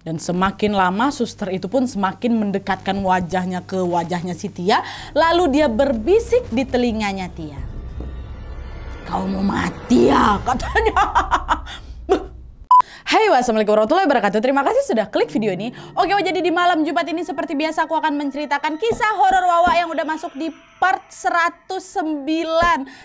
Dan semakin lama suster itu pun semakin mendekatkan wajahnya ke wajahnya si Tia. Lalu dia berbisik di telinganya Tia. Kau mau mati ya katanya. Hai wassalamualaikum warahmatullahi wabarakatuh Terima kasih sudah klik video ini Oke jadi di malam Jumat ini seperti biasa aku akan menceritakan kisah horor Wawa yang udah masuk di part 109.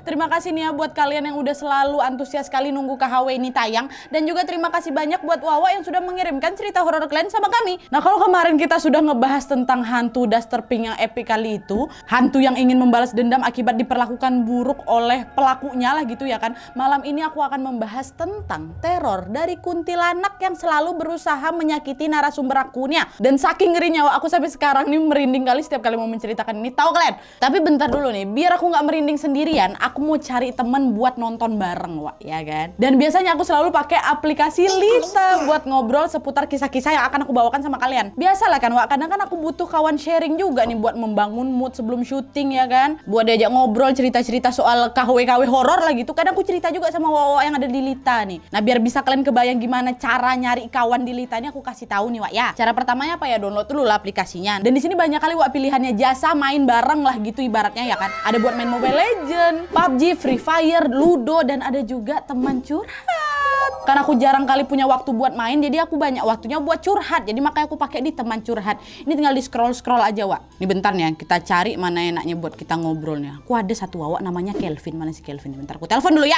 Terima kasih nih ya buat kalian yang udah selalu antusias sekali nunggu KHW ini tayang. Dan juga terima kasih banyak buat Wawa yang sudah mengirimkan cerita horor kalian sama kami. Nah kalau kemarin kita sudah ngebahas tentang hantu Duster Pink yang epic kali itu. Hantu yang ingin membalas dendam akibat diperlakukan buruk oleh pelakunya lah gitu ya kan. Malam ini aku akan membahas tentang teror dari kuntilanak yang selalu berusaha menyakiti narasumber akunya Dan saking ngerinya aku sampai sekarang nih merinding kali setiap kali mau menceritakan ini. Tahu kalian? Tapi bentar dulu nih, biar aku nggak merinding sendirian, aku mau cari temen buat nonton bareng, Wak, ya kan? Dan biasanya aku selalu pakai aplikasi Lita buat ngobrol seputar kisah-kisah yang akan aku bawakan sama kalian. Biasalah kan, Wak, kadang kan aku butuh kawan sharing juga nih buat membangun mood sebelum syuting ya kan? Buat diajak ngobrol cerita-cerita soal KW-KW horor lah gitu. Kadang aku cerita juga sama Wawa yang ada di Lita nih. Nah, biar bisa kalian kebayang gimana cara nyari kawan di Lita ini aku kasih tahu nih, Wak, ya. Cara pertamanya apa ya? Download dulu lah aplikasinya. Dan di sini banyak kali Wak pilihannya jasa main bareng lah gitu ibaratnya ya kan. Ada buat main Mobile Legend, PUBG, Free Fire, Ludo, dan ada juga teman curhat. Karena aku jarang kali punya waktu buat main, jadi aku banyak waktunya buat curhat. Jadi makanya aku pakai di teman curhat. Ini tinggal di scroll-scroll aja, Wak. Ini bentar nih, ya, kita cari mana enaknya buat kita ngobrolnya. Aku ada satu Wawak namanya Kelvin. Mana si Kelvin? Bentar, aku telepon dulu ya.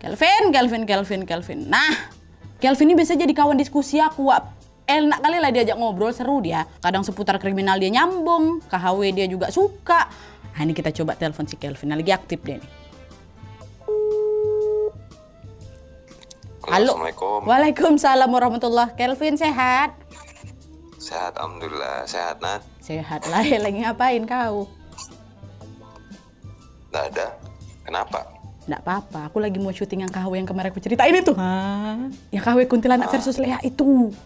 Kelvin, Kelvin, Kelvin, Kelvin. Nah, Kelvin ini biasa jadi kawan diskusi aku, Wak enak kali lah diajak ngobrol seru dia. Kadang seputar kriminal dia nyambung, KHW dia juga suka. Nah, ini kita coba telepon si Kelvin. Nah, lagi aktif deh nih. Halo. Assalamualaikum. Waalaikumsalam warahmatullah. Kelvin sehat? Sehat, alhamdulillah. Sehat, Nat. Sehat lah. Lagi ngapain kau? Nggak ada. Kenapa? Nggak apa-apa. Aku lagi mau syuting yang kau yang kemarin aku ceritain itu. Ha? Yang kau kuntilanak ha? Ah. versus Lea itu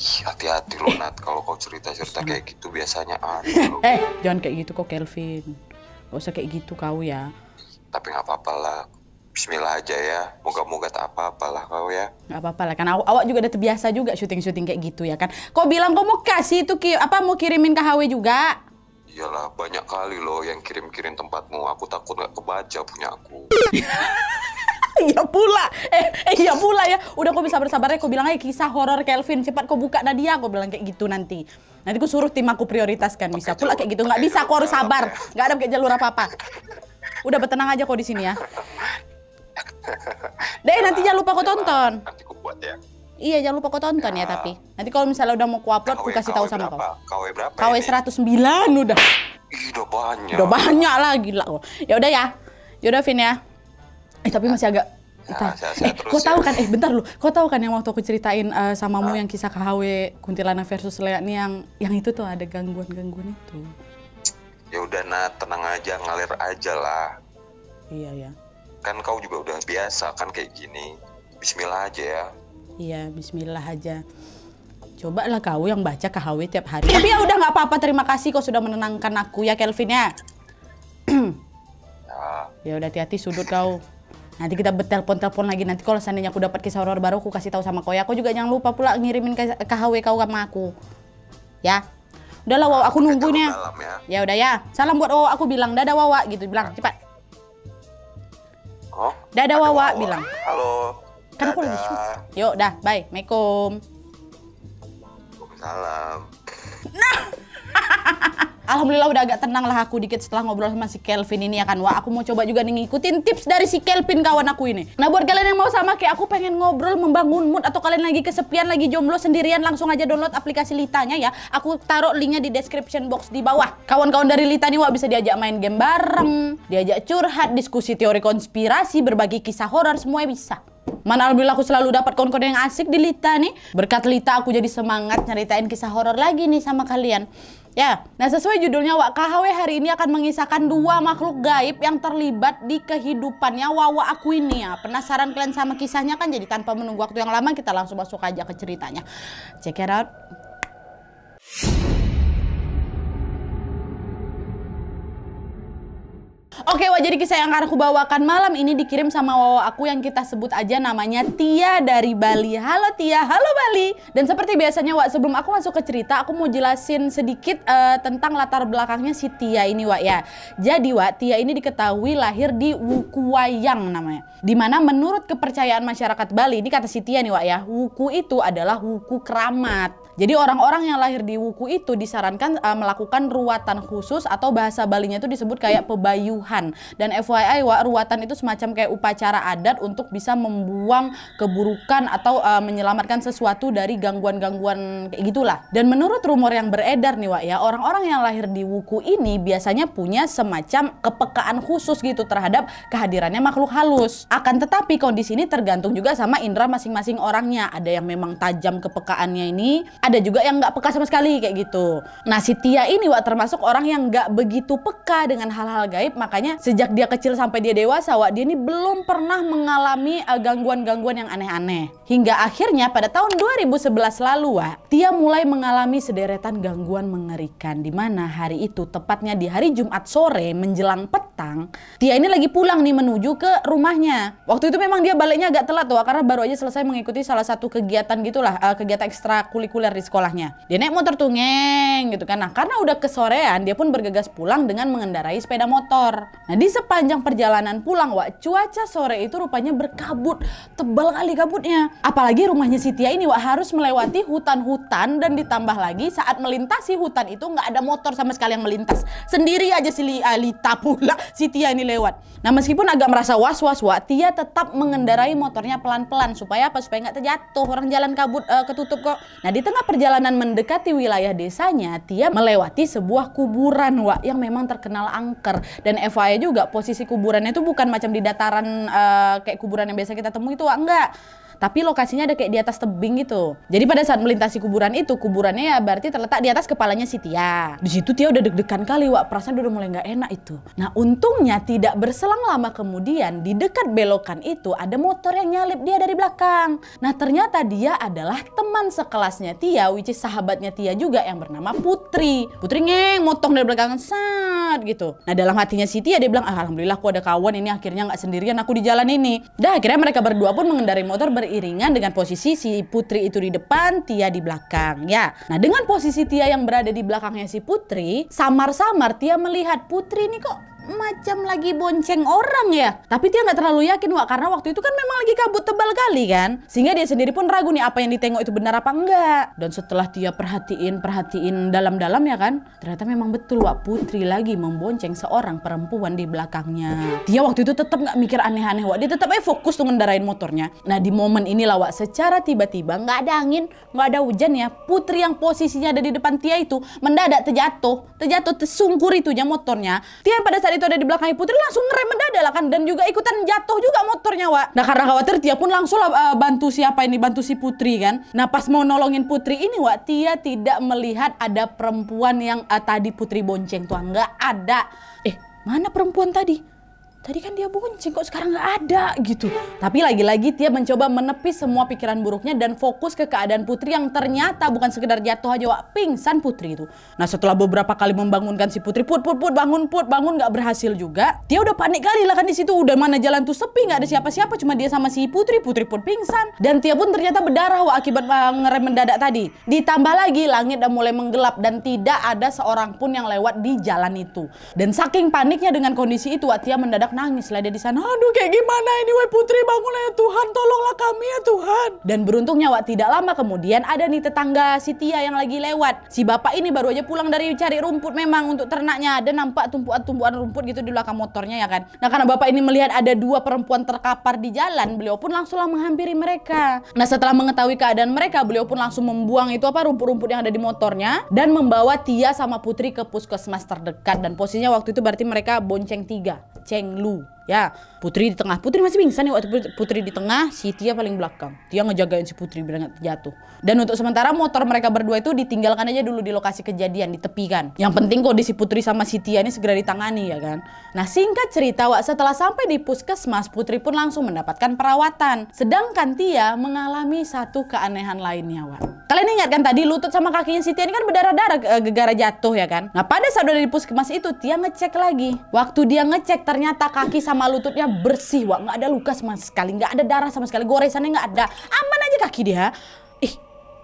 hati-hati loh Nat kalau kau cerita-cerita kayak gitu biasanya aneh. eh jangan kayak gitu kok Kelvin gak usah kayak gitu kau ya tapi nggak apa-apa lah Bismillah aja ya moga-moga tak apa-apalah kau ya nggak apa-apa lah kan awak, awak juga udah terbiasa juga syuting-syuting kayak gitu ya kan kau bilang kau mau kasih itu ki apa mau kirimin ke HW juga iyalah banyak kali loh yang kirim-kirim tempatmu aku takut gak kebaca punya aku iya pula. Eh, eh, iya pula ya. Udah kok bisa bersabarnya. kok bilang aja kisah horor Kelvin. Cepat kok buka Nadia. kok bilang kayak gitu nanti. Nanti ku suruh tim aku prioritaskan. Bisa pula kayak gitu. Nggak bisa. Aku harus sabar. Nggak ada kayak jalur apa-apa. Udah bertenang aja kok di sini ya. Deh nanti jangan lupa kau tonton. Nanti buat ya. Iya jangan lupa kau tonton ya, ya tapi. Nanti kalau misalnya udah mau ku upload, KW, kasih tahu sama kau. KW berapa? KW 109 udah. Ih, udah banyak. Udah banyak lah gila kok. Ya udah ya. Ya udah Vin ya. Eh tapi masih agak Nah, saya, saya eh, kau ya. tahu kan? Eh, bentar lu. Kau tahu kan yang waktu aku ceritain uh, eh, samamu ah. yang kisah KHW Kuntilana versus Lea nih yang yang itu tuh ada gangguan-gangguan itu. Ya udah nah, tenang aja, ngalir aja lah. Iya, ya. Kan kau juga udah biasa kan kayak gini. Bismillah aja ya. Iya, bismillah aja. Coba lah kau yang baca KHW tiap hari. Tapi ya udah nggak apa-apa, terima kasih kau sudah menenangkan aku ya Kelvin ya. Ya. ya udah hati-hati sudut kau. Nanti kita telepon-telepon lagi. Nanti kalau seandainya aku dapat kisah horor baru, aku kasih tahu sama kau ya. Aku juga jangan lupa pula ngirimin ke HW kau sama aku. Ya. Udahlah Wawa, aku nunggunya ya. ya udah ya. Salam buat Wawa, aku bilang dadah Wawa gitu. Bilang nah. cepat. Oh. Dadah Wawa, bilang. Halo. Kan aku lagi shoot. Yuk, dah. Bye. Assalamualaikum. Salam. Alhamdulillah udah agak tenang lah aku dikit setelah ngobrol sama si Kelvin ini ya kan. Wah aku mau coba juga nih ngikutin tips dari si Kelvin kawan aku ini. Nah buat kalian yang mau sama kayak aku pengen ngobrol membangun mood atau kalian lagi kesepian lagi jomblo sendirian langsung aja download aplikasi Litanya ya. Aku taruh linknya di description box di bawah. Kawan-kawan dari Lita nih wah bisa diajak main game bareng, diajak curhat, diskusi teori konspirasi, berbagi kisah horor semuanya bisa. Mana alhamdulillah aku selalu dapat kawan-kawan yang asik di Lita nih. Berkat Lita aku jadi semangat nyeritain kisah horor lagi nih sama kalian. Ya, nah sesuai judulnya Wak KHW hari ini akan mengisahkan dua makhluk gaib yang terlibat di kehidupannya Wawa aku ini ya. Penasaran kalian sama kisahnya kan jadi tanpa menunggu waktu yang lama kita langsung masuk aja ke ceritanya. Check it out. Oke wah jadi kisah yang akan aku bawakan malam ini dikirim sama wawa aku yang kita sebut aja namanya Tia dari Bali. Halo Tia, halo Bali. Dan seperti biasanya Wak sebelum aku masuk ke cerita aku mau jelasin sedikit uh, tentang latar belakangnya si Tia ini Wak ya. Jadi Wak Tia ini diketahui lahir di Wukuwayang namanya. Dimana menurut kepercayaan masyarakat Bali ini kata si Tia nih Wak ya, Wuku itu adalah Wuku keramat. Jadi orang-orang yang lahir di Wuku itu disarankan uh, melakukan ruatan khusus atau bahasa Balinya itu disebut kayak pebayuhan. Dan FYI wa, ruatan itu semacam kayak upacara adat untuk bisa membuang keburukan atau uh, menyelamatkan sesuatu dari gangguan-gangguan kayak gitulah. Dan menurut rumor yang beredar nih Wak ya, orang-orang yang lahir di Wuku ini biasanya punya semacam kepekaan khusus gitu terhadap kehadirannya makhluk halus. Akan tetapi kondisi ini tergantung juga sama indera masing-masing orangnya. Ada yang memang tajam kepekaannya ini, ada juga yang nggak peka sama sekali kayak gitu. Nah si Tia ini Wak termasuk orang yang nggak begitu peka dengan hal-hal gaib makanya sejak dia kecil sampai dia dewasa Wak dia ini belum pernah mengalami eh, gangguan-gangguan yang aneh-aneh. Hingga akhirnya pada tahun 2011 lalu Wak Tia mulai mengalami sederetan gangguan mengerikan di mana hari itu tepatnya di hari Jumat sore menjelang petang Tia ini lagi pulang nih menuju ke rumahnya. Waktu itu memang dia baliknya agak telat Wak karena baru aja selesai mengikuti salah satu kegiatan gitulah uh, kegiatan ekstrakurikuler di sekolahnya. Dia naik motor tungeng gitu kan. Nah karena udah kesorean dia pun bergegas pulang dengan mengendarai sepeda motor. Nah di sepanjang perjalanan pulang Wak cuaca sore itu rupanya berkabut. Tebal kali kabutnya. Apalagi rumahnya si Tia ini Wak harus melewati hutan-hutan dan ditambah lagi saat melintasi hutan itu nggak ada motor sama sekali yang melintas. Sendiri aja si Alita eh, pula si Tia ini lewat. Nah meskipun agak merasa was-was Wak Tia tetap mengendarai motornya pelan-pelan supaya apa supaya nggak terjatuh orang jalan kabut uh, ketutup kok. Nah di tengah Selama perjalanan mendekati wilayah desanya, Tia melewati sebuah kuburan, wa yang memang terkenal angker. Dan FYI juga posisi kuburannya itu bukan macam di dataran uh, kayak kuburan yang biasa kita temui itu, wa enggak tapi lokasinya ada kayak di atas tebing gitu. Jadi pada saat melintasi kuburan itu, kuburannya ya berarti terletak di atas kepalanya si Tia. Di situ Tia udah deg-degan kali, Wak. Perasaan udah mulai nggak enak itu. Nah, untungnya tidak berselang lama kemudian, di dekat belokan itu ada motor yang nyalip dia dari belakang. Nah, ternyata dia adalah teman sekelasnya Tia, which is sahabatnya Tia juga yang bernama Putri. Putri ngeng, motong dari belakang, sad gitu. Nah, dalam hatinya si Tia dia bilang, ah, alhamdulillah aku ada kawan ini akhirnya nggak sendirian aku di jalan ini. Dah akhirnya mereka berdua pun mengendarai motor ber beriringan dengan posisi si Putri itu di depan, Tia di belakang ya. Nah dengan posisi Tia yang berada di belakangnya si Putri, samar-samar Tia melihat Putri ini kok macam lagi bonceng orang ya. Tapi dia nggak terlalu yakin Wak karena waktu itu kan memang lagi kabut tebal kali kan. Sehingga dia sendiri pun ragu nih apa yang ditengok itu benar apa enggak. Dan setelah dia perhatiin perhatiin dalam-dalam ya kan, ternyata memang betul Wak Putri lagi membonceng seorang perempuan di belakangnya. Dia waktu itu tetap nggak mikir aneh-aneh Wak. Dia tetap eh, fokus tuh ngendarain motornya. Nah di momen inilah Wak secara tiba-tiba nggak ada angin, nggak ada hujan ya. Putri yang posisinya ada di depan Tia itu mendadak terjatuh, terjatuh tersungkur itunya motornya. Tia pada saat itu ada di belakang Putri langsung ngerem mendadak kan dan juga ikutan jatuh juga motornya Wak. Nah karena khawatir Tia pun langsung uh, bantu siapa ini bantu si Putri kan. Nah pas mau nolongin Putri ini Wak Tia tidak melihat ada perempuan yang uh, tadi Putri bonceng tuh nggak ada. Eh mana perempuan tadi? tadi kan dia buncing kok sekarang nggak ada gitu. Tapi lagi-lagi dia mencoba menepis semua pikiran buruknya dan fokus ke keadaan Putri yang ternyata bukan sekedar jatuh aja wak pingsan Putri itu. Nah setelah beberapa kali membangunkan si Putri, put put put bangun put bangun nggak berhasil juga. Dia udah panik kali lah kan di situ udah mana jalan tuh sepi nggak ada siapa-siapa cuma dia sama si Putri. Putri pun pingsan dan dia pun ternyata berdarah wak akibat eh, ngerem mendadak tadi. Ditambah lagi langit udah mulai menggelap dan tidak ada seorang pun yang lewat di jalan itu. Dan saking paniknya dengan kondisi itu wak Tia mendadak nangis lah dia di sana. Aduh kayak gimana ini wey putri bangunlah ya Tuhan tolonglah kami ya Tuhan. Dan beruntungnya Wak tidak lama kemudian ada nih tetangga si Tia yang lagi lewat. Si bapak ini baru aja pulang dari cari rumput memang untuk ternaknya. Ada nampak tumpuan-tumpuan rumput gitu di belakang motornya ya kan. Nah karena bapak ini melihat ada dua perempuan terkapar di jalan beliau pun langsunglah menghampiri mereka. Nah setelah mengetahui keadaan mereka beliau pun langsung membuang itu apa rumput-rumput yang ada di motornya. Dan membawa Tia sama putri ke puskesmas terdekat. Dan posisinya waktu itu berarti mereka bonceng tiga. Ceng Lu. ya Putri di tengah Putri masih pingsan nih waktu Putri di tengah si Tia paling belakang Tia ngejagain si Putri nggak jatuh dan untuk sementara motor mereka berdua itu ditinggalkan aja dulu di lokasi kejadian di tepi kan yang penting kok si Putri sama si Tia ini segera ditangani ya kan nah singkat cerita Wak setelah sampai di puskesmas Putri pun langsung mendapatkan perawatan sedangkan Tia mengalami satu keanehan lainnya Wak kalian ingat kan tadi lutut sama kakinya si Tia ini kan berdarah-darah eh, gegara jatuh ya kan nah pada saat udah di puskesmas itu Tia ngecek lagi waktu dia ngecek ternyata kaki sama lututnya bersih, Wak. Nggak ada luka sama sekali, nggak ada darah sama sekali, goresannya nggak ada. Aman aja kaki dia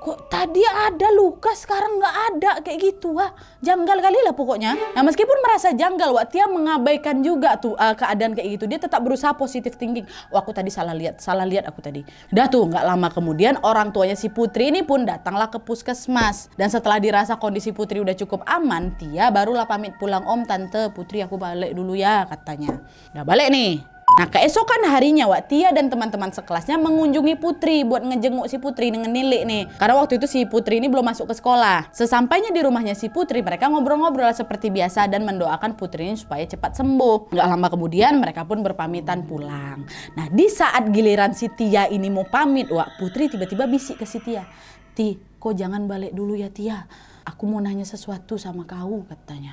kok tadi ada luka sekarang nggak ada kayak gitu wah janggal kali lah pokoknya nah meskipun merasa janggal wah Tia mengabaikan juga tuh uh, keadaan kayak gitu dia tetap berusaha positif tinggi. wah aku tadi salah lihat salah lihat aku tadi dah tuh nggak lama kemudian orang tuanya si Putri ini pun datanglah ke puskesmas dan setelah dirasa kondisi Putri udah cukup aman Tia barulah pamit pulang om tante Putri aku balik dulu ya katanya udah balik nih Nah keesokan harinya Wak Tia dan teman-teman sekelasnya mengunjungi Putri buat ngejenguk si Putri dengan Nilik nih. Karena waktu itu si Putri ini belum masuk ke sekolah. Sesampainya di rumahnya si Putri mereka ngobrol-ngobrol seperti biasa dan mendoakan Putri ini supaya cepat sembuh. Gak lama kemudian mereka pun berpamitan pulang. Nah di saat giliran si Tia ini mau pamit Wak Putri tiba-tiba bisik ke si Tia. Ti kok jangan balik dulu ya Tia. Aku mau nanya sesuatu sama kau katanya.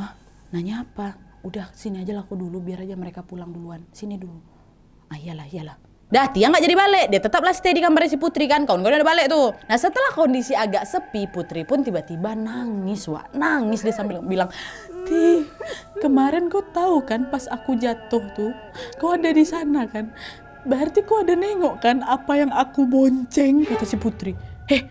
Hah? Nanya apa? udah sini aja laku dulu biar aja mereka pulang duluan sini dulu ah iyalah iyalah Dah Tia nggak jadi balik, dia tetaplah stay di kamar si Putri kan, kau nggak ada balik tuh. Nah setelah kondisi agak sepi, Putri pun tiba-tiba nangis wa nangis dia sambil bilang, Ti, kemarin kau tahu kan pas aku jatuh tuh, kau ada di sana kan, berarti kau ada nengok kan apa yang aku bonceng kata si Putri. Heh,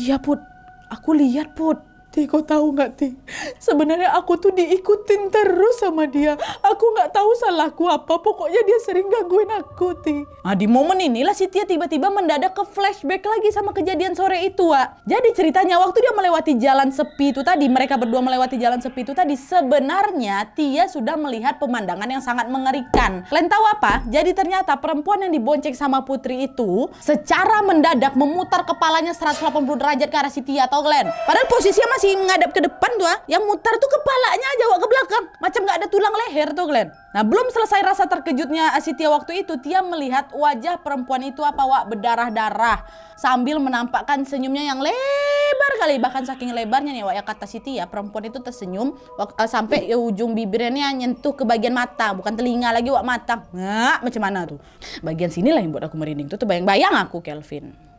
iya Put, aku lihat Put, Ti, kau tahu nggak Ti? Sebenarnya aku tuh diikutin terus sama dia. Aku nggak tahu salahku apa. Pokoknya dia sering gangguin aku, Ti. Nah, di momen inilah si Tia tiba-tiba mendadak ke flashback lagi sama kejadian sore itu, Wak. Jadi ceritanya waktu dia melewati jalan sepi itu tadi, mereka berdua melewati jalan sepi itu tadi, sebenarnya Tia sudah melihat pemandangan yang sangat mengerikan. Kalian tahu apa? Jadi ternyata perempuan yang dibonceng sama Putri itu secara mendadak memutar kepalanya 180 derajat ke arah si Tia, tau kalian? Padahal posisinya masih masih ngadap ke depan tuh ah, yang mutar tuh kepalanya aja wak ke belakang, macam gak ada tulang leher tuh Glenn. Nah belum selesai rasa terkejutnya Asitia waktu itu, Tia melihat wajah perempuan itu apa wak berdarah-darah sambil menampakkan senyumnya yang lebar kali bahkan saking lebarnya nih wak ya kata Siti ya perempuan itu tersenyum wak, uh, sampai ya, ujung bibirnya nyentuh ke bagian mata bukan telinga lagi wak mata nggak macam mana tuh bagian sinilah yang buat aku merinding tuh tuh bayang-bayang aku Kelvin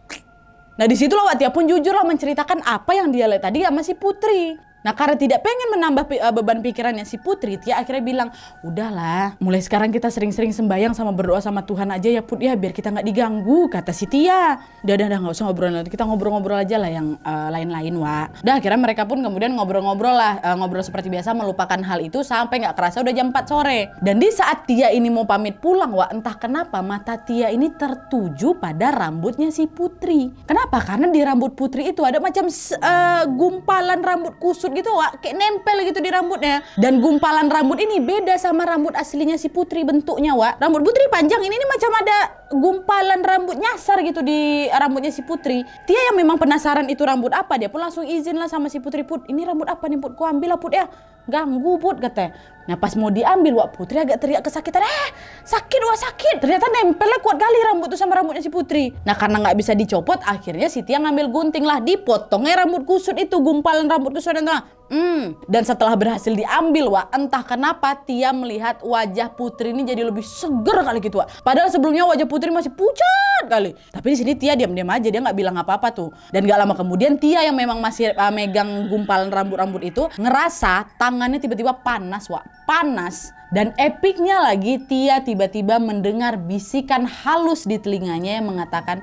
Nah di situ disitulah Watia pun jujur lah menceritakan apa yang dia lihat tadi sama si Putri. Nah karena tidak pengen menambah eh, beban pikirannya si Putri, Tia akhirnya bilang, udahlah, mulai sekarang kita sering-sering sembayang sama berdoa sama Tuhan aja ya Put ya, biar kita nggak diganggu, kata si Tia. Udah, udah, udah nggak usah ngobrol, kita ngobrol-ngobrol aja lah yang lain eh, lain-lain, wa. Udah akhirnya mereka pun kemudian ngobrol-ngobrol lah, uh, ngobrol seperti biasa, melupakan hal itu sampai nggak kerasa udah jam 4 sore. Dan di saat Tia ini mau pamit pulang, wa, entah kenapa mata Tia ini tertuju pada rambutnya si Putri. Kenapa? Karena di rambut Putri itu ada macam uh, gumpalan rambut kusut gitu Wak, kayak nempel gitu di rambutnya. Dan gumpalan rambut ini beda sama rambut aslinya si Putri bentuknya Wak. Rambut Putri panjang ini, ini macam ada gumpalan rambut nyasar gitu di rambutnya si Putri. Dia yang memang penasaran itu rambut apa dia pun langsung izin lah sama si Putri Put. Ini rambut apa nih Put? Ku ambil lah Put ya ganggu gubut kata. Ya. Nah pas mau diambil Wak Putri agak teriak kesakitan. Eh sakit Wak sakit. Ternyata nempelnya kuat kali rambut tuh sama rambutnya si Putri. Nah karena nggak bisa dicopot akhirnya si Tiang ngambil gunting lah. Dipotongnya rambut kusut itu gumpalan rambut kusut dan Hmm. Dan setelah berhasil diambil, Wak, entah kenapa Tia melihat wajah Putri ini jadi lebih seger kali gitu, Wak. Padahal sebelumnya wajah Putri masih pucat kali. Tapi di sini Tia diam-diam aja, dia nggak bilang apa-apa tuh. Dan gak lama kemudian Tia yang memang masih uh, megang gumpalan rambut-rambut itu ngerasa tangannya tiba-tiba panas, Wak. Panas. Dan epiknya lagi, Tia tiba-tiba mendengar bisikan halus di telinganya yang mengatakan,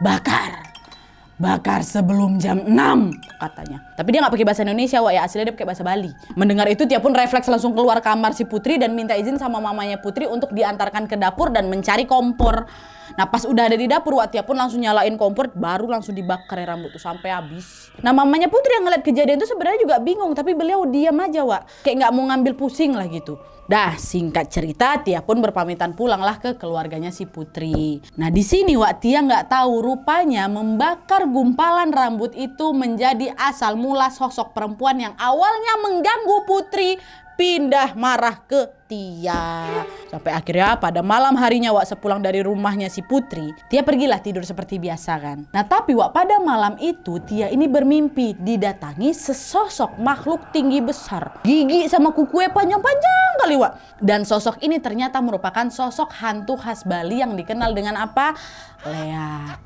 bakar. Bakar sebelum jam 6 katanya. Tapi dia nggak pakai bahasa Indonesia, wah Ya aslinya dia pakai bahasa Bali. Mendengar itu dia pun refleks langsung keluar kamar si Putri dan minta izin sama mamanya Putri untuk diantarkan ke dapur dan mencari kompor. Nah pas udah ada di dapur, wah Tia pun langsung nyalain kompor, baru langsung dibakar rambut tuh sampai habis. Nah mamanya Putri yang ngeliat kejadian itu sebenarnya juga bingung, tapi beliau diam aja, wah Kayak nggak mau ngambil pusing lah gitu. Dah, singkat cerita, Tia pun berpamitan pulanglah ke keluarganya si Putri. Nah, di sini Wak Tia nggak tahu rupanya membakar gumpalan rambut itu menjadi asal mula sosok perempuan yang awalnya mengganggu Putri pindah marah ke Tia. Sampai akhirnya pada malam harinya Wak sepulang dari rumahnya si Putri, Tia pergilah tidur seperti biasa kan. Nah tapi Wak pada malam itu Tia ini bermimpi didatangi sesosok makhluk tinggi besar. Gigi sama kukunya panjang-panjang kali Wak. Dan sosok ini ternyata merupakan sosok hantu khas Bali yang dikenal dengan apa? lea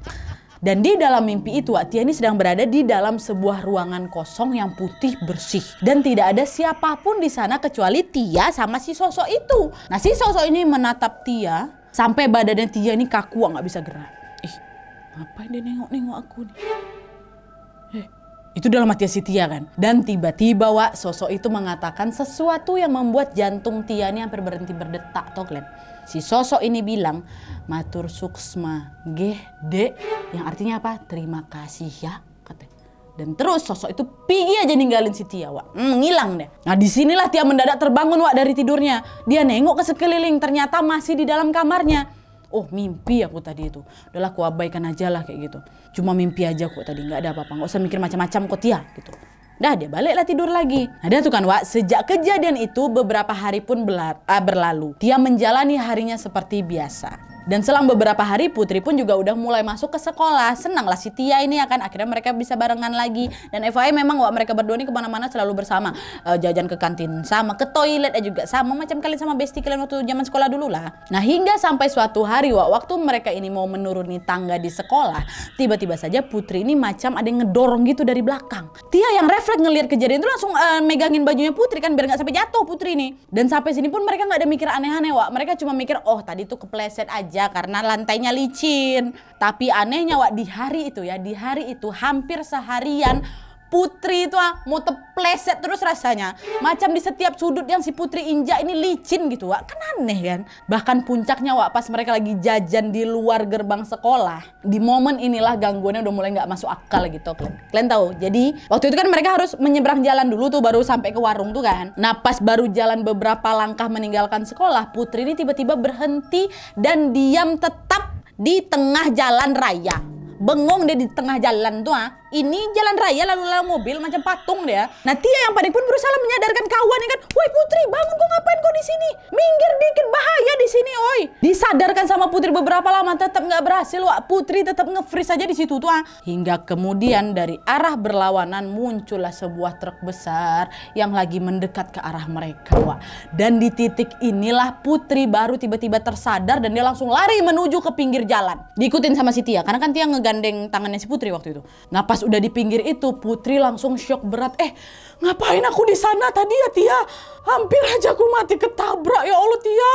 dan di dalam mimpi itu Tia ini sedang berada di dalam sebuah ruangan kosong yang putih bersih. Dan tidak ada siapapun di sana kecuali Tia sama si sosok itu. Nah si sosok ini menatap Tia sampai badannya Tia ini kaku nggak bisa gerak. eh, ngapain dia nengok-nengok aku nih? Eh, itu dalam hati si Tia kan. Dan tiba-tiba Wak, sosok itu mengatakan sesuatu yang membuat jantung Tia ini hampir berhenti berdetak toh kalian si sosok ini bilang matur suksma gede yang artinya apa terima kasih ya katanya dan terus sosok itu pergi aja ninggalin si Tia, Wak. Hmm, ngilang deh. Nah, disinilah Tia mendadak terbangun, Wak, dari tidurnya. Dia nengok ke sekeliling, ternyata masih di dalam kamarnya. Oh, mimpi aku tadi itu. Udahlah, aku abaikan aja lah kayak gitu. Cuma mimpi aja kok tadi, nggak ada apa-apa. Nggak usah mikir macam-macam kok, Tia, gitu. Dah dia baliklah tidur lagi. Nah dia tuh kan Wak, sejak kejadian itu beberapa hari pun ah, berlalu. Dia menjalani harinya seperti biasa. Dan selang beberapa hari Putri pun juga udah mulai masuk ke sekolah. Senang lah si Tia ini akan ya akhirnya mereka bisa barengan lagi. Dan FYI memang wah mereka berdua ini kemana-mana selalu bersama. E, jajan ke kantin sama, ke toilet eh juga sama. Macam kalian sama besti kalian waktu zaman sekolah dulu lah. Nah hingga sampai suatu hari wah waktu mereka ini mau menuruni tangga di sekolah. Tiba-tiba saja Putri ini macam ada yang ngedorong gitu dari belakang. Tia yang refleks ngelihat kejadian itu langsung e, megangin bajunya Putri kan biar nggak sampai jatuh Putri ini. Dan sampai sini pun mereka nggak ada mikir aneh-aneh wak Mereka cuma mikir oh tadi tuh kepleset aja aja karena lantainya licin. Tapi anehnya Wak di hari itu ya, di hari itu hampir seharian Putri itu ah, mau terpleset terus rasanya. Macam di setiap sudut yang si Putri injak ini licin gitu Wak. Kan aneh kan? Bahkan puncaknya Wak pas mereka lagi jajan di luar gerbang sekolah. Di momen inilah gangguannya udah mulai gak masuk akal gitu. Kalian, kalian tahu? Jadi waktu itu kan mereka harus menyeberang jalan dulu tuh baru sampai ke warung tuh kan. Nah pas baru jalan beberapa langkah meninggalkan sekolah, Putri ini tiba-tiba berhenti dan diam tetap di tengah jalan raya. Bengong dia di tengah jalan tuh ah ini jalan raya lalu lalang mobil macam patung dia. Nah Tia yang panik pun berusaha menyadarkan kawannya kan, woi Putri bangun kok ngapain kok di sini? Minggir dikit bahaya di sini, oi. Disadarkan sama Putri beberapa lama tetap nggak berhasil, wah Putri tetap nge-freeze aja di situ tuh. Ah. Hingga kemudian dari arah berlawanan muncullah sebuah truk besar yang lagi mendekat ke arah mereka, wah. Dan di titik inilah Putri baru tiba-tiba tersadar dan dia langsung lari menuju ke pinggir jalan. Diikutin sama si Tia karena kan Tia ngegandeng tangannya si Putri waktu itu. Nah pas udah di pinggir itu, Putri langsung shock berat. Eh, ngapain aku di sana tadi ya Tia? Hampir aja aku mati ketabrak ya Allah Tia.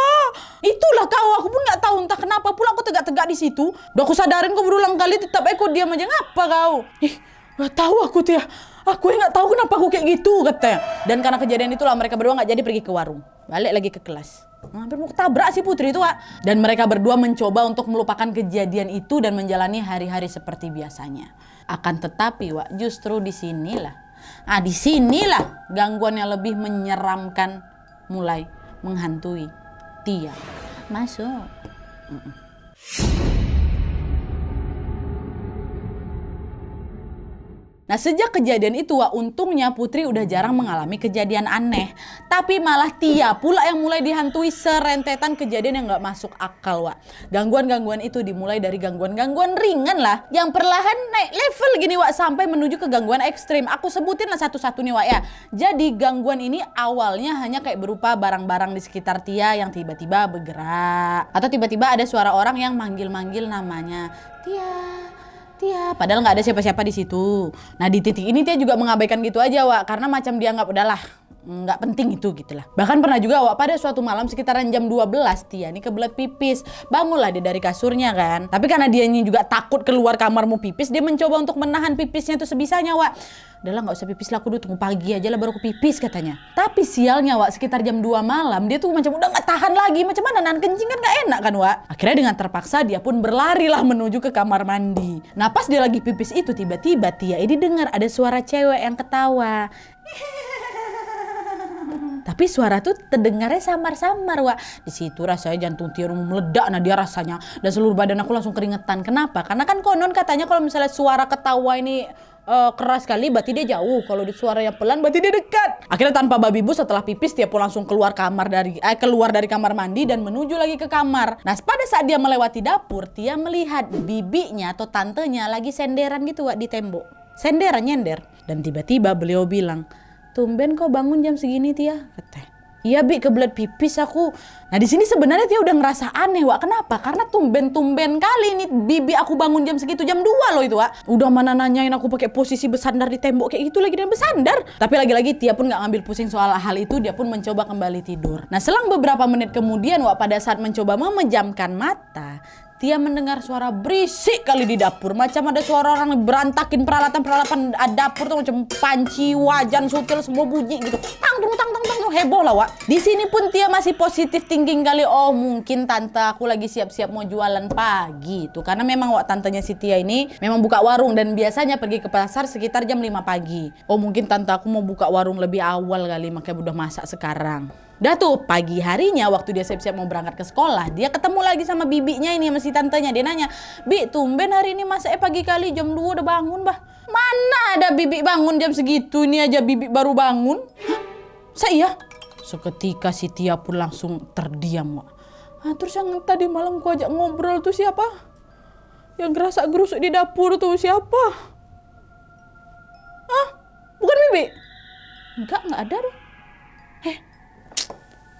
Itulah kau, aku pun nggak tahu entah kenapa pula aku tegak-tegak di situ. Udah aku sadarin kau berulang kali tetap eh diam aja ngapa kau? Ih, nggak tahu aku Tia. Aku nggak tahu kenapa aku kayak gitu katanya. Dan karena kejadian itulah mereka berdua nggak jadi pergi ke warung. Balik lagi ke kelas. Hampir mau ketabrak si putri itu, Wak. Dan mereka berdua mencoba untuk melupakan kejadian itu dan menjalani hari-hari seperti biasanya. Akan tetapi, Wak, justru di sinilah, Ah, di sinilah gangguan yang lebih menyeramkan mulai menghantui Tia. Masuk. Mm -mm. Nah, sejak kejadian itu, wah untungnya Putri udah jarang mengalami kejadian aneh. Tapi malah Tia pula yang mulai dihantui serentetan kejadian yang gak masuk akal, wah. Gangguan-gangguan itu dimulai dari gangguan-gangguan ringan lah. Yang perlahan naik level gini, wah sampai menuju ke gangguan ekstrim. Aku sebutin lah satu-satu nih, wah ya. Jadi gangguan ini awalnya hanya kayak berupa barang-barang di sekitar Tia yang tiba-tiba bergerak. Atau tiba-tiba ada suara orang yang manggil-manggil namanya. Tia, Tia, padahal nggak ada siapa-siapa di situ. Nah di titik ini Tia juga mengabaikan gitu aja, Wak, karena macam dianggap udahlah nggak penting itu gitulah. Bahkan pernah juga Wak pada suatu malam sekitaran jam 12 Tia ini kebelet pipis. Bangunlah dia dari kasurnya kan. Tapi karena dia ini juga takut keluar kamarmu pipis, dia mencoba untuk menahan pipisnya itu sebisanya Wak. Udahlah nggak usah pipis lah, aku dulu tunggu pagi aja lah baru aku pipis katanya. Tapi sialnya Wak sekitar jam 2 malam dia tuh macam udah nggak tahan lagi. Macam mana nahan kencing kan nggak enak kan Wak. Akhirnya dengan terpaksa dia pun berlari lah menuju ke kamar mandi. Nah pas dia lagi pipis itu tiba-tiba Tia ini dengar ada suara cewek yang ketawa. Tapi suara tuh terdengarnya samar-samar, wa. Di situ rasanya jantung tiru meledak nah dia rasanya dan seluruh badan aku langsung keringetan. Kenapa? Karena kan konon katanya kalau misalnya suara ketawa ini uh, keras sekali berarti dia jauh kalau di suara yang pelan berarti dia dekat akhirnya tanpa babi bus, setelah pipis dia pun langsung keluar kamar dari eh, keluar dari kamar mandi dan menuju lagi ke kamar nah pada saat dia melewati dapur dia melihat bibinya atau tantenya lagi senderan gitu Wak, di tembok senderan nyender dan tiba-tiba beliau bilang tumben kok bangun jam segini Tia kata iya bi kebelet pipis aku nah di sini sebenarnya Tia udah ngerasa aneh wa kenapa karena tumben tumben kali ini bibi aku bangun jam segitu jam 2 loh itu wa udah mana nanyain aku pakai posisi bersandar di tembok kayak gitu lagi dan bersandar tapi lagi-lagi Tia pun nggak ngambil pusing soal hal itu dia pun mencoba kembali tidur nah selang beberapa menit kemudian wa pada saat mencoba memejamkan mata dia mendengar suara berisik kali di dapur. Macam ada suara orang berantakin peralatan-peralatan dapur tuh macam panci, wajan, sutil semua bunyi gitu. Tang tang tang tang tang heboh lah, Wak. Di sini pun Tia masih positif thinking kali. Oh, mungkin tante aku lagi siap-siap mau jualan pagi tuh. Karena memang Wak tantenya si Tia ini memang buka warung dan biasanya pergi ke pasar sekitar jam 5 pagi. Oh, mungkin tante aku mau buka warung lebih awal kali makanya udah masak sekarang. Dah tuh pagi harinya waktu dia siap-siap mau berangkat ke sekolah, dia ketemu lagi sama bibinya ini masih tantenya. Dia nanya, "Bi, tumben hari ini Mas eh pagi kali jam 2 udah bangun, Bah." "Mana ada bibi bangun jam segitu? Ini aja bibi baru bangun." "Saya "Saya." Seketika si Tia pun langsung terdiam, Wak. Ah, terus yang tadi malam ku ajak ngobrol tuh siapa? Yang gerasa gerusuk di dapur tuh siapa? Ah, bukan bibi? Enggak, enggak ada deh.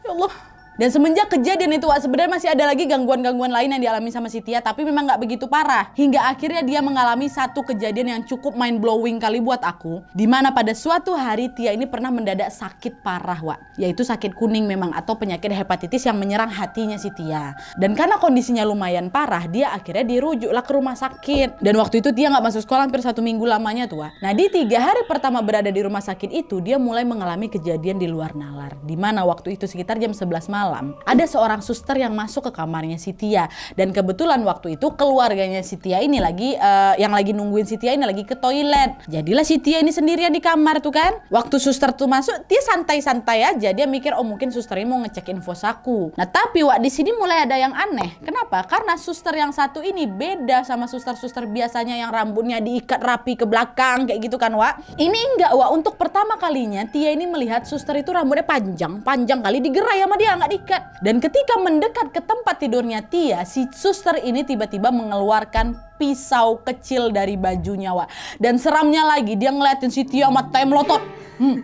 Allah. Dan semenjak kejadian itu sebenarnya masih ada lagi gangguan-gangguan lain yang dialami sama si Tia tapi memang nggak begitu parah. Hingga akhirnya dia mengalami satu kejadian yang cukup mind blowing kali buat aku. Dimana pada suatu hari Tia ini pernah mendadak sakit parah Wak. Yaitu sakit kuning memang atau penyakit hepatitis yang menyerang hatinya si Tia. Dan karena kondisinya lumayan parah dia akhirnya dirujuklah ke rumah sakit. Dan waktu itu Tia nggak masuk sekolah hampir satu minggu lamanya tua. Nah di tiga hari pertama berada di rumah sakit itu dia mulai mengalami kejadian di luar nalar. Dimana waktu itu sekitar jam 11 malam malam ada seorang suster yang masuk ke kamarnya Sitiya dan kebetulan waktu itu keluarganya Sitiya ini lagi uh, yang lagi nungguin Sitiya ini lagi ke toilet. Jadilah Sitiya ini sendirian di kamar tuh kan. Waktu suster tuh masuk, dia santai-santai aja dia mikir oh mungkin suster ini mau ngecek info saku. Nah, tapi wak di sini mulai ada yang aneh. Kenapa? Karena suster yang satu ini beda sama suster-suster biasanya yang rambutnya diikat rapi ke belakang kayak gitu kan, Wak. Ini enggak, Wak. Untuk pertama kalinya Tia ini melihat suster itu rambutnya panjang, panjang kali digerai sama dia, enggak di dan ketika mendekat ke tempat tidurnya Tia, si suster ini tiba-tiba mengeluarkan pisau kecil dari bajunya, Wak. Dan seramnya lagi, dia ngeliatin si Tia matanya melotot. Hmm.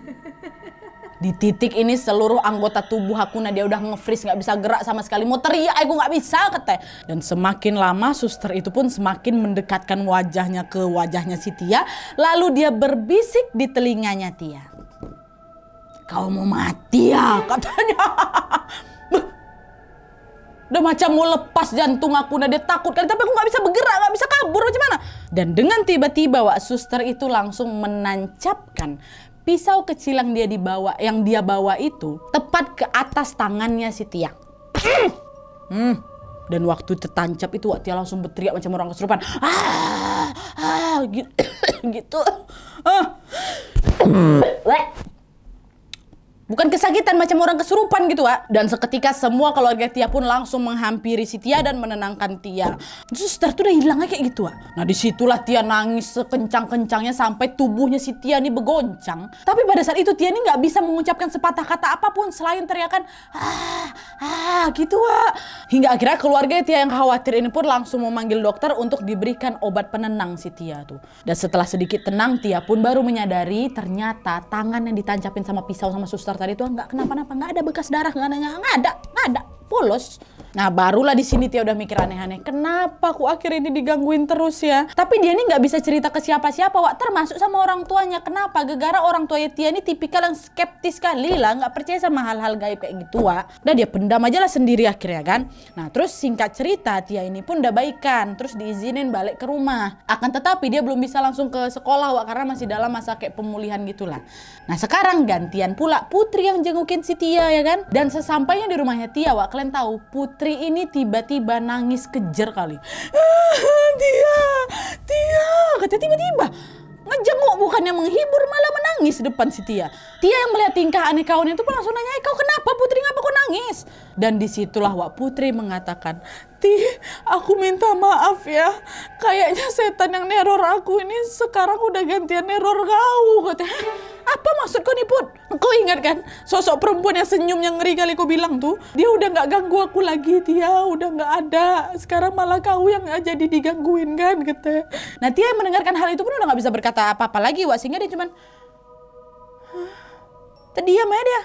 Di titik ini seluruh anggota tubuh Hakuna dia udah nge-freeze nggak bisa gerak sama sekali. Mau teriak aku nggak bisa katanya. Dan semakin lama suster itu pun semakin mendekatkan wajahnya ke wajahnya si Tia. Lalu dia berbisik di telinganya Tia kau mau mati ya katanya. Udah macam mau lepas jantung aku, nah dia takut kali tapi aku nggak bisa bergerak, nggak bisa kabur macam mana. Dan dengan tiba-tiba wak suster itu langsung menancapkan pisau kecil yang dia dibawa, yang dia bawa itu tepat ke atas tangannya si Tia. Hmm. Dan waktu tertancap itu Wak Tia langsung berteriak macam orang kesurupan. Ah, ah, gitu. gitu. Ah. Hmm. Bukan kesakitan macam orang kesurupan gitu, Wak. Dan seketika semua keluarga Tia pun langsung menghampiri si Tia dan menenangkan Tia. Suster tuh udah hilang kayak gitu, Wak. Nah disitulah Tia nangis sekencang-kencangnya sampai tubuhnya si Tia nih begoncang. Tapi pada saat itu Tia nih nggak bisa mengucapkan sepatah kata apapun selain teriakan ah, ah gitu, Wak. Hingga akhirnya keluarga Tia yang khawatir ini pun langsung memanggil dokter untuk diberikan obat penenang si Tia tuh. Dan setelah sedikit tenang, Tia pun baru menyadari ternyata tangan yang ditancapin sama pisau sama suster dokter tadi tuh nggak kenapa-napa nggak ada bekas darah nggak ada nggak ada polos Nah barulah di sini Tia udah mikir aneh-aneh. Kenapa aku akhir ini digangguin terus ya? Tapi dia ini nggak bisa cerita ke siapa-siapa, Wak. Termasuk sama orang tuanya. Kenapa? Gegara orang tuanya Tia ini tipikal yang skeptis kali lah. Nggak percaya sama hal-hal gaib kayak gitu, Wak. Udah dia pendam aja lah sendiri akhirnya kan. Nah terus singkat cerita Tia ini pun udah baikan. Terus diizinin balik ke rumah. Akan tetapi dia belum bisa langsung ke sekolah, Wak. Karena masih dalam masa kayak pemulihan gitulah. Nah sekarang gantian pula Putri yang jengukin si Tia ya kan. Dan sesampainya di rumahnya Tia, Wak. Kalian tahu Putri istri ini tiba-tiba nangis kejer kali. Tia, ah, Tia, kata tiba-tiba ngejenguk bukannya menghibur malah menangis depan si Tia. Tia yang melihat tingkah aneh kawannya itu pun langsung nanya, eh, kau kenapa Putri ngapa kau nangis? Dan disitulah Wak Putri mengatakan, Sakti, aku minta maaf ya. Kayaknya setan yang neror aku ini sekarang udah gantian neror kau. Katanya, apa maksud kau nih Put? Kau ingat kan sosok perempuan yang senyum yang ngeri kali kau bilang tuh? Dia udah gak ganggu aku lagi, dia udah gak ada. Sekarang malah kau yang jadi digangguin kan gitu. Nah dia yang mendengarkan hal itu pun udah gak bisa berkata apa-apa lagi, Wah Sehingga dia cuman... Terdiam aja ya dia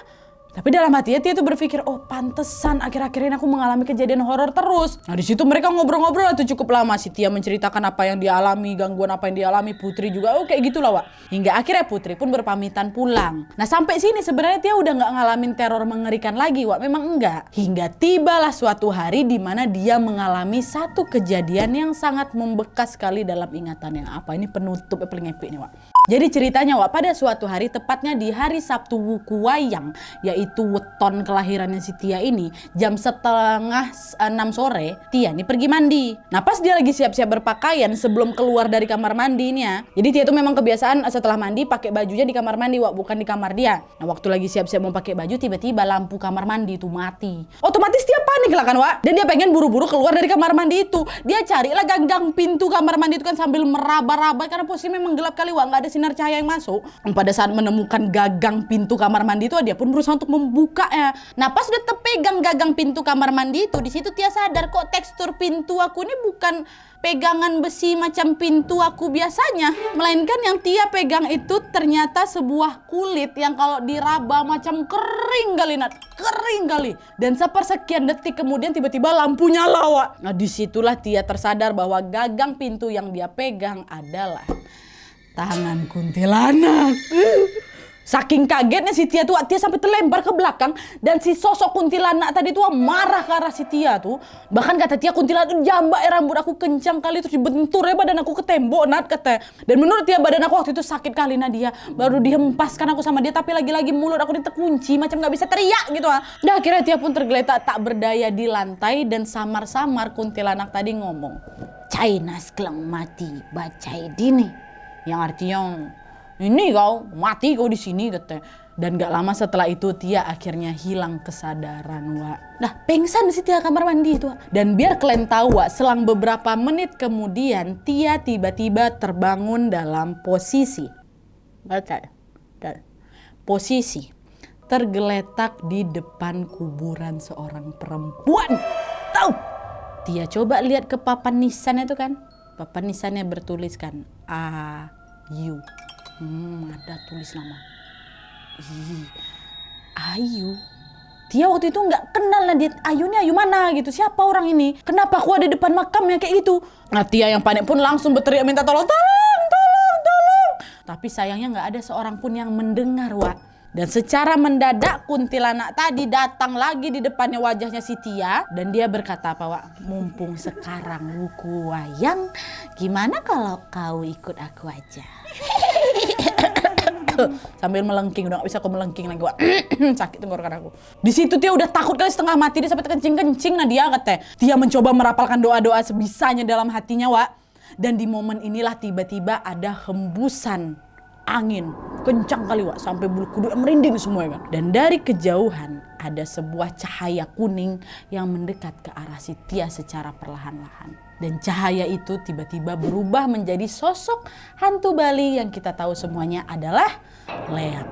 tapi dalam hatinya dia tuh berpikir, oh pantesan akhir-akhir ini aku mengalami kejadian horor terus. Nah di situ mereka ngobrol-ngobrol itu cukup lama. Si Tia menceritakan apa yang dia alami gangguan apa yang dia alami Putri juga, oh kayak gitu Wak. Hingga akhirnya Putri pun berpamitan pulang. Nah sampai sini sebenarnya Tia udah nggak ngalamin teror mengerikan lagi Wak, memang enggak. Hingga tibalah suatu hari di mana dia mengalami satu kejadian yang sangat membekas sekali dalam ingatan yang Apa ini penutup eh, paling epic nih Wak. Jadi ceritanya Wak, pada suatu hari tepatnya di hari Sabtu Wuku Wayang, yaitu itu weton kelahirannya si Tia ini jam setengah eh, enam sore Tia ini pergi mandi nah pas dia lagi siap-siap berpakaian sebelum keluar dari kamar mandi ini ya jadi Tia itu memang kebiasaan eh, setelah mandi pakai bajunya di kamar mandi wak bukan di kamar dia nah waktu lagi siap-siap mau pakai baju tiba-tiba lampu kamar mandi itu mati otomatis Tia panik lah kan wak dan dia pengen buru-buru keluar dari kamar mandi itu dia carilah ganggang pintu kamar mandi itu kan sambil meraba-raba karena posisi memang gelap kali wak nggak ada sinar cahaya yang masuk pada saat menemukan gagang pintu kamar mandi itu dia pun berusaha untuk membuka ya. Nah pas udah terpegang gagang pintu kamar mandi itu, di situ Tia sadar kok tekstur pintu aku ini bukan pegangan besi macam pintu aku biasanya, melainkan yang Tia pegang itu ternyata sebuah kulit yang kalau diraba macam kering kali nat, kering kali. Dan sepersekian detik kemudian tiba-tiba lampunya nyala Nah disitulah Tia tersadar bahwa gagang pintu yang dia pegang adalah tangan kuntilanak. Saking kagetnya si Tia tuh, Tia sampai terlempar ke belakang dan si sosok kuntilanak tadi tuh marah ke arah si Tia tuh. Bahkan kata Tia kuntilanak tuh jambak eh, rambut aku kencang kali terus dibentur ya badan aku ke tembok Nat kata. Dan menurut Tia badan aku waktu itu sakit kali Nadia. Baru dihempaskan aku sama dia tapi lagi-lagi mulut aku ditekunci macam nggak bisa teriak gitu ah. Dan akhirnya Tia pun tergeletak tak berdaya di lantai dan samar-samar kuntilanak tadi ngomong. Cai kelang mati bacai dini. Yang artinya ini kau mati kau di sini katanya dan gak lama setelah itu Tia akhirnya hilang kesadaran Wak. Nah pingsan sih Tia kamar mandi itu Dan biar kalian tahu Wak, selang beberapa menit kemudian Tia tiba-tiba terbangun dalam posisi. Baca. Posisi. Tergeletak di depan kuburan seorang perempuan. Tahu? Tia coba lihat ke papan nisannya itu kan. Papan nisannya bertuliskan A U Hmm, ada tulis nama. Ih, Ayu. Dia waktu itu nggak kenal lah dia Ayu ini Ayu mana gitu. Siapa orang ini? Kenapa aku ada di depan makamnya kayak gitu? Nah Tia yang panik pun langsung berteriak minta tolong, tolong, tolong, tolong. Tapi sayangnya nggak ada seorang pun yang mendengar, Wak. Dan secara mendadak kuntilanak tadi datang lagi di depannya wajahnya si Tia. Dan dia berkata apa Wak? Mumpung sekarang luku wayang, gimana kalau kau ikut aku aja? sambil melengking udah gak bisa aku melengking lagi gua sakit tenggorokan aku di situ dia udah takut kali setengah mati dia sampai kencing kencing nah dia kata dia mencoba merapalkan doa doa sebisanya dalam hatinya wa dan di momen inilah tiba-tiba ada hembusan angin kencang kali wa sampai bulu kuduk merinding semua kan dan dari kejauhan ada sebuah cahaya kuning yang mendekat ke arah si Tia secara perlahan-lahan dan cahaya itu tiba-tiba berubah menjadi sosok hantu Bali yang kita tahu semuanya adalah Leak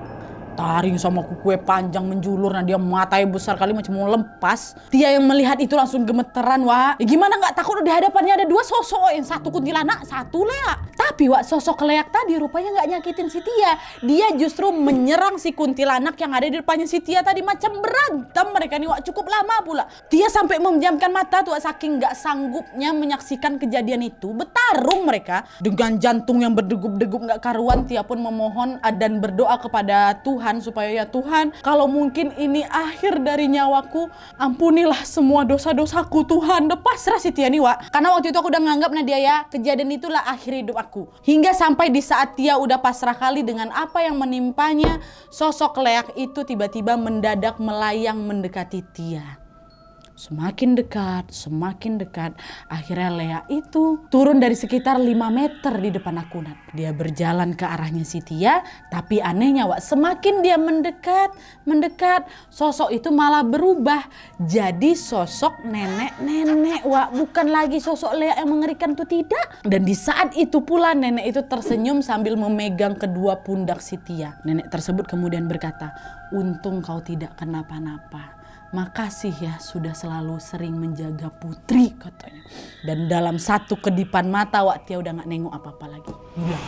taring sama kue panjang menjulur nah dia matanya besar kali macam mau lempas dia yang melihat itu langsung gemeteran wah ya, gimana nggak takut di hadapannya ada dua sosok oh, yang satu kuntilanak satu leak tapi wak sosok leak tadi rupanya nggak nyakitin si Tia dia justru menyerang si kuntilanak yang ada di depannya si Tia tadi macam berantem mereka nih wa cukup lama pula Tia sampai memejamkan mata tuh saking nggak sanggupnya menyaksikan kejadian itu bertarung mereka dengan jantung yang berdegup-degup nggak karuan Tia pun memohon dan berdoa kepada Tuhan Tuhan supaya ya Tuhan kalau mungkin ini akhir dari nyawaku ampunilah semua dosa-dosaku Tuhan lepas nih wa karena waktu itu aku udah nganggap Nadia ya kejadian itulah akhir hidup aku hingga sampai di saat dia udah pasrah kali dengan apa yang menimpanya sosok leak itu tiba-tiba mendadak melayang mendekati Tia. Semakin dekat, semakin dekat. Akhirnya Lea itu turun dari sekitar 5 meter di depan Akunat. Dia berjalan ke arahnya si Tia, tapi anehnya Wak, semakin dia mendekat, mendekat, sosok itu malah berubah. Jadi sosok nenek-nenek Wak, bukan lagi sosok Lea yang mengerikan itu tidak. Dan di saat itu pula nenek itu tersenyum sambil memegang kedua pundak si Tia. Nenek tersebut kemudian berkata, untung kau tidak kenapa-napa Makasih ya sudah selalu sering menjaga putri katanya. Dan dalam satu kedipan mata Wak Tia udah nggak nengok apa-apa lagi. Iya.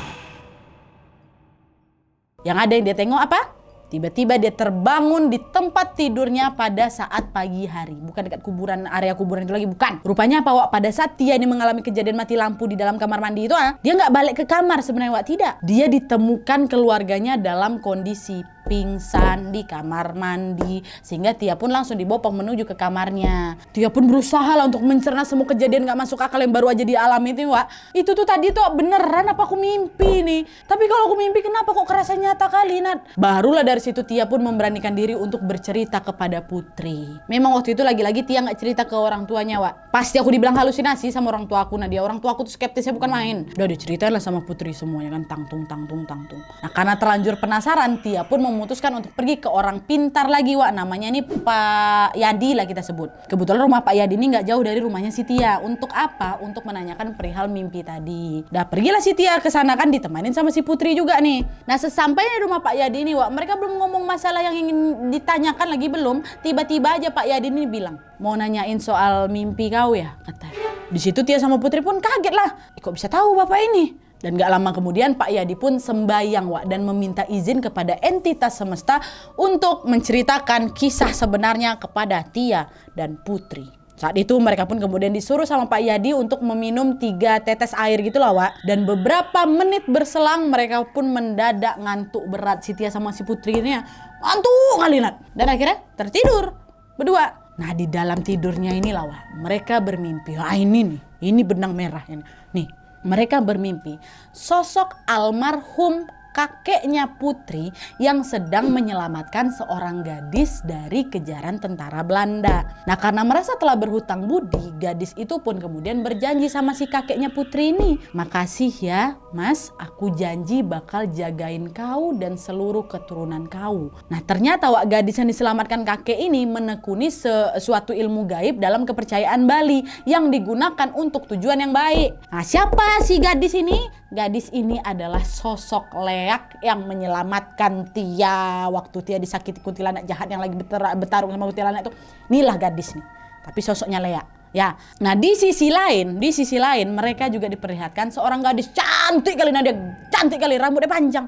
Yang ada yang dia tengok apa? Tiba-tiba dia terbangun di tempat tidurnya pada saat pagi hari. Bukan dekat kuburan, area kuburan itu lagi, bukan. Rupanya apa, Wak? Pada saat Tia ini mengalami kejadian mati lampu di dalam kamar mandi itu, ah, dia nggak balik ke kamar sebenarnya, Wak. Tidak. Dia ditemukan keluarganya dalam kondisi pingsan di kamar mandi sehingga Tia pun langsung dibopong menuju ke kamarnya. Tia pun berusaha lah untuk mencerna semua kejadian gak masuk akal yang baru aja dialami itu, Wak. Itu tuh tadi tuh beneran apa aku mimpi nih? Tapi kalau aku mimpi kenapa kok kerasa nyata kali, Nat? Barulah dari situ Tia pun memberanikan diri untuk bercerita kepada Putri. Memang waktu itu lagi-lagi Tia gak cerita ke orang tuanya, Wak. Pasti aku dibilang halusinasi sama orang tua aku, Nadia. Orang tua aku tuh skeptisnya bukan main. Udah diceritain lah sama Putri semuanya kan, tangtung, tangtung, tangtung. Nah karena terlanjur penasaran, Tia pun mem memutuskan untuk pergi ke orang pintar lagi, Wak. Namanya ini Pak Yadi lah kita sebut. Kebetulan rumah Pak Yadi ini nggak jauh dari rumahnya Sitia. Untuk apa? Untuk menanyakan perihal mimpi tadi. Dah pergilah Sitia ke sana kan ditemani sama si Putri juga nih. Nah, sesampainya di rumah Pak Yadi ini, Wak, mereka belum ngomong masalah yang ingin ditanyakan lagi belum. Tiba-tiba aja Pak Yadi ini bilang, "Mau nanyain soal mimpi kau ya?" kata. Di situ Tia sama Putri pun kaget lah. Kok bisa tahu bapak ini? Dan gak lama kemudian Pak Yadi pun sembayang Wak dan meminta izin kepada entitas semesta untuk menceritakan kisah sebenarnya kepada Tia dan Putri. Saat itu mereka pun kemudian disuruh sama Pak Yadi untuk meminum tiga tetes air gitu lah Wak. Dan beberapa menit berselang mereka pun mendadak ngantuk berat si Tia sama si Putri ini ya. Ngantuk kali Dan akhirnya tertidur berdua. Nah di dalam tidurnya inilah Wak mereka bermimpi. Wah ini nih, ini benang merah ini. Nih mereka bermimpi sosok almarhum kakeknya Putri yang sedang menyelamatkan seorang gadis dari kejaran tentara Belanda. Nah karena merasa telah berhutang budi, gadis itu pun kemudian berjanji sama si kakeknya Putri ini. Makasih ya mas, aku janji bakal jagain kau dan seluruh keturunan kau. Nah ternyata wak gadis yang diselamatkan kakek ini menekuni sesuatu ilmu gaib dalam kepercayaan Bali yang digunakan untuk tujuan yang baik. Nah siapa si gadis ini? Gadis ini adalah sosok Le Dayak yang menyelamatkan Tia waktu Tia disakiti kuntilanak jahat yang lagi bertarung sama kuntilanak itu. Inilah gadis nih. Tapi sosoknya Lea. Ya. Nah, di sisi lain, di sisi lain mereka juga diperlihatkan seorang gadis cantik kali Nadia, cantik kali rambutnya panjang.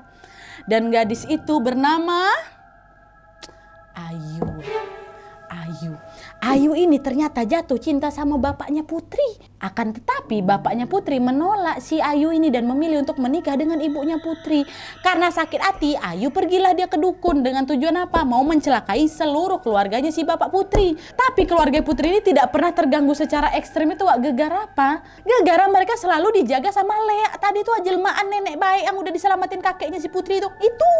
Dan gadis itu bernama Ayu. Ayu. Ayu ini ternyata jatuh cinta sama bapaknya Putri. Akan tetapi bapaknya Putri menolak si Ayu ini dan memilih untuk menikah dengan ibunya Putri. Karena sakit hati, Ayu pergilah dia ke dukun dengan tujuan apa? Mau mencelakai seluruh keluarganya si bapak Putri. Tapi keluarga Putri ini tidak pernah terganggu secara ekstrim itu Wak gegara apa? Gegara mereka selalu dijaga sama Lea. Tadi itu jelmaan nenek baik yang udah diselamatin kakeknya si Putri itu. Itu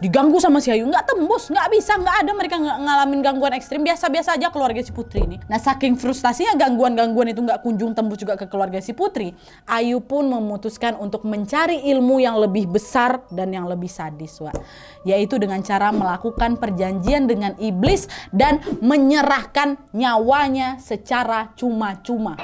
diganggu sama si Ayu nggak tembus nggak bisa nggak ada mereka nggak ngalamin gangguan ekstrim biasa-biasa aja keluarga si Putri ini nah saking frustasinya gangguan-gangguan itu nggak kunjung langsung tembus juga ke keluarga si putri, Ayu pun memutuskan untuk mencari ilmu yang lebih besar dan yang lebih sadis, Wak. Yaitu dengan cara melakukan perjanjian dengan iblis dan menyerahkan nyawanya secara cuma-cuma.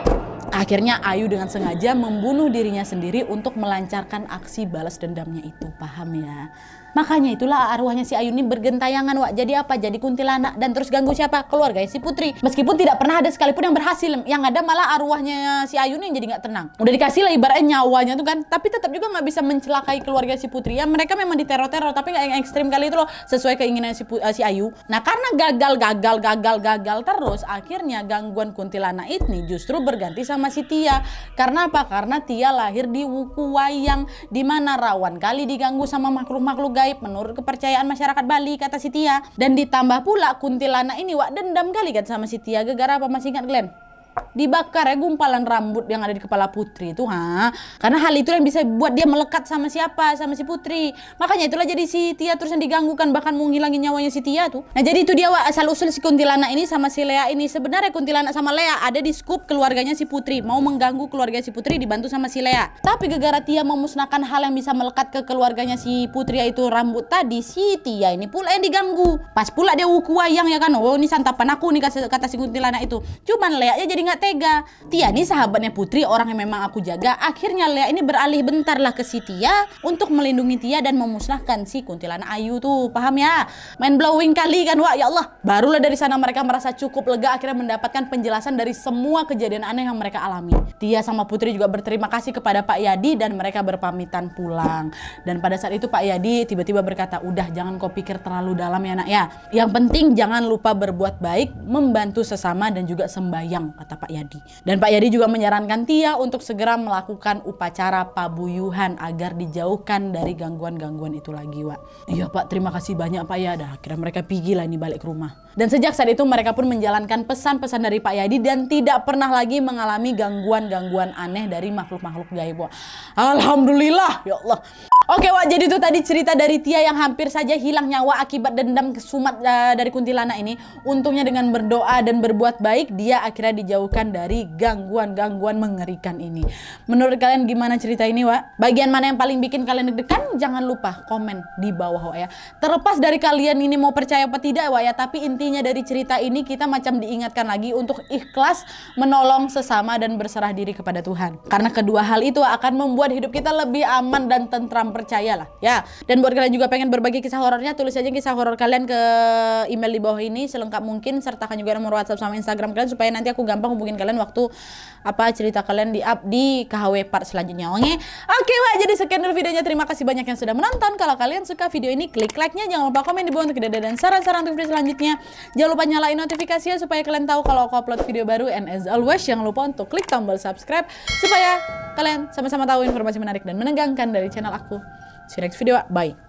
Akhirnya Ayu dengan sengaja membunuh dirinya sendiri untuk melancarkan aksi balas dendamnya itu, paham ya? Makanya itulah arwahnya si Ayu ini bergentayangan Wak. Jadi apa? Jadi kuntilanak dan terus ganggu siapa? Keluarga si Putri. Meskipun tidak pernah ada sekalipun yang berhasil. Yang ada malah arwahnya si Ayu ini jadi nggak tenang. Udah dikasih lah ibaratnya nyawanya tuh kan. Tapi tetap juga nggak bisa mencelakai keluarga si Putri. Ya mereka memang diteror-teror tapi nggak yang ekstrim kali itu loh sesuai keinginan si, uh, si Ayu. Nah karena gagal, gagal, gagal, gagal terus akhirnya gangguan kuntilanak ini justru berganti sama si Tia. Karena apa? Karena Tia lahir di Wuku Wayang di mana rawan kali diganggu sama makhluk-makhluk gaib gaib menurut kepercayaan masyarakat Bali kata Sitia Dan ditambah pula kuntilanak ini wak dendam kali kan sama Sitia gegara apa masih ingat Glenn? dibakar ya gumpalan rambut yang ada di kepala putri itu ha karena hal itu yang bisa buat dia melekat sama siapa sama si putri makanya itulah jadi si Tia terus yang diganggu kan bahkan mau ngilangin nyawanya si Tia tuh nah jadi itu dia wa, asal usul si kuntilanak ini sama si Lea ini sebenarnya kuntilanak sama Lea ada di scoop keluarganya si putri mau mengganggu keluarga si putri dibantu sama si Lea tapi gegara Tia memusnahkan hal yang bisa melekat ke keluarganya si putri yaitu rambut tadi si Tia ini pula yang diganggu pas pula dia wuku wayang ya kan oh ini santapan aku nih kata si kuntilanak itu cuman Lea ya jadi nggak tega. Tia ini sahabatnya Putri, orang yang memang aku jaga. Akhirnya Lea ini beralih bentarlah ke si Tia untuk melindungi Tia dan memusnahkan si kuntilanak Ayu tuh. Paham ya? Main blowing kali kan, Wak. Ya Allah. Barulah dari sana mereka merasa cukup lega akhirnya mendapatkan penjelasan dari semua kejadian aneh yang mereka alami. Tia sama Putri juga berterima kasih kepada Pak Yadi dan mereka berpamitan pulang. Dan pada saat itu Pak Yadi tiba-tiba berkata, "Udah jangan kau pikir terlalu dalam ya, Nak ya. Yang penting jangan lupa berbuat baik, membantu sesama dan juga sembahyang," kata Pak Yadi. Dan Pak Yadi juga menyarankan Tia untuk segera melakukan upacara pabuyuhan agar dijauhkan dari gangguan-gangguan itu lagi, Wak. Iya Pak, terima kasih banyak Pak Yadi. akhirnya mereka pergi lah ini balik ke rumah. Dan sejak saat itu mereka pun menjalankan pesan-pesan dari Pak Yadi dan tidak pernah lagi mengalami gangguan-gangguan aneh dari makhluk-makhluk gaib, Wak. Alhamdulillah, ya Allah. Oke Wak, jadi itu tadi cerita dari Tia yang hampir saja hilang nyawa akibat dendam kesumat uh, dari kuntilanak ini. Untungnya dengan berdoa dan berbuat baik, dia akhirnya dijauhkan dari gangguan-gangguan mengerikan ini. Menurut kalian gimana cerita ini Wak? Bagian mana yang paling bikin kalian deg-degan? Jangan lupa komen di bawah Wak ya. Terlepas dari kalian ini mau percaya apa tidak Wak ya, tapi intinya dari cerita ini kita macam diingatkan lagi untuk ikhlas menolong sesama dan berserah diri kepada Tuhan. Karena kedua hal itu akan membuat hidup kita lebih aman dan tentram percaya lah ya. Dan buat kalian juga pengen berbagi kisah horornya, tulis aja kisah horor kalian ke email di bawah ini selengkap mungkin sertakan juga nomor WhatsApp sama Instagram kalian supaya nanti aku gampang hubungin kalian waktu apa cerita kalian di up di KHW part selanjutnya. Oke. Oke, wah jadi sekian dulu videonya. Terima kasih banyak yang sudah menonton. Kalau kalian suka video ini, klik like-nya. Jangan lupa komen di bawah untuk ide dan saran-saran untuk video selanjutnya. Jangan lupa nyalain notifikasinya supaya kalian tahu kalau aku upload video baru. And as always, jangan lupa untuk klik tombol subscribe supaya kalian sama-sama tahu informasi menarik dan menegangkan dari channel aku See you next video. Bye.